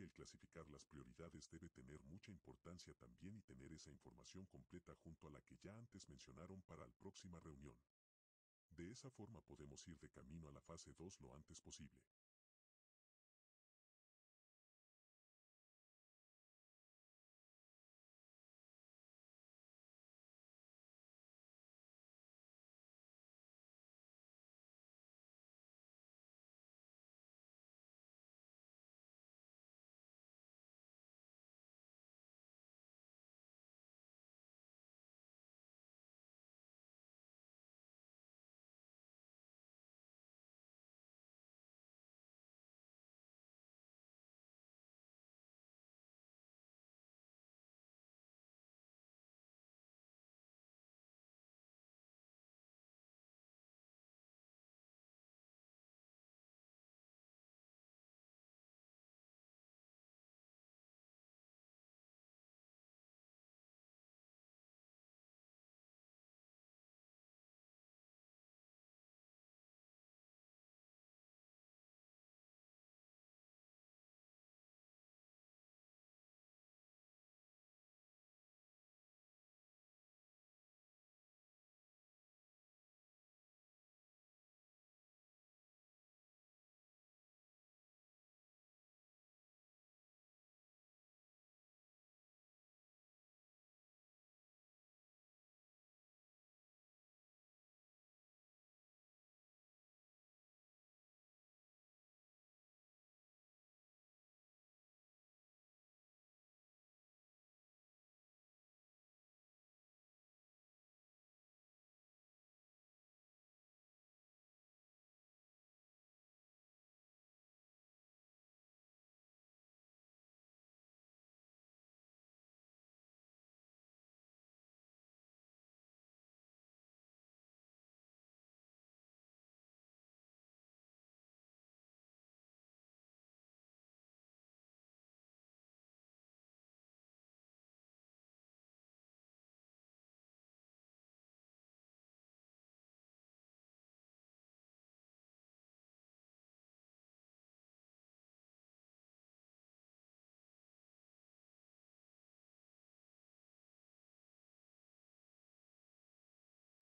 el clasificar las prioridades debe tener mucha importancia también y tener esa información completa junto a la que ya antes mencionaron para la próxima reunión. De esa forma podemos ir de camino a la fase 2 lo antes posible.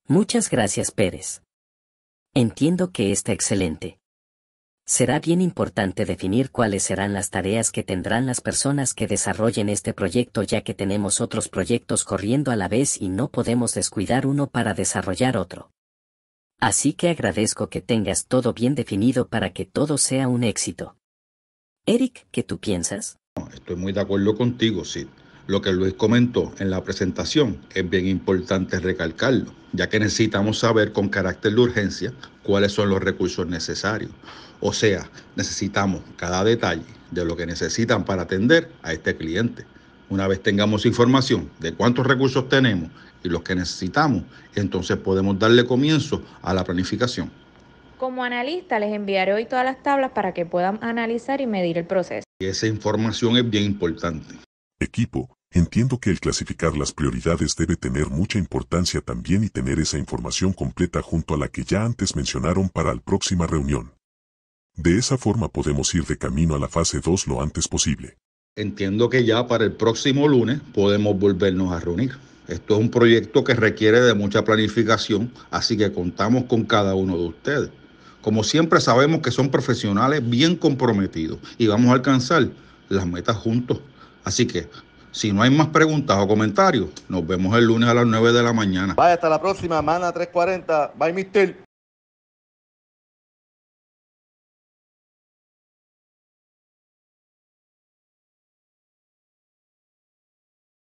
Muchas gracias, Pérez. Entiendo que está excelente. Será bien importante definir cuáles serán las tareas que tendrán las personas que desarrollen este proyecto ya que tenemos otros proyectos corriendo a la vez y no podemos descuidar uno para desarrollar otro. Así que agradezco que tengas todo bien definido para que todo sea un éxito. Eric, ¿qué tú piensas? Estoy muy de acuerdo contigo, Sid. Lo que Luis comentó en la presentación es bien importante recalcarlo, ya que necesitamos saber con carácter de urgencia cuáles son los recursos necesarios. O sea, necesitamos cada detalle de lo que necesitan para atender a este cliente. Una vez tengamos información de cuántos recursos tenemos y los que necesitamos, entonces podemos darle comienzo a la planificación. Como analista les enviaré hoy todas las tablas para que puedan analizar y medir el proceso. Y esa información es bien importante. Equipo, Entiendo que el clasificar las prioridades debe tener mucha importancia también y tener esa información completa junto a la que ya antes mencionaron para la próxima reunión. De esa forma podemos ir de camino a la fase 2 lo antes posible. Entiendo que ya para el próximo lunes podemos volvernos a reunir. Esto es un proyecto que requiere de mucha planificación, así que contamos con cada uno de ustedes. Como siempre sabemos que son profesionales bien comprometidos y vamos a alcanzar las metas juntos. Así que si no hay más preguntas o comentarios, nos vemos el lunes a las 9 de la mañana. Vaya hasta la próxima, Mana 340. Bye, Mister.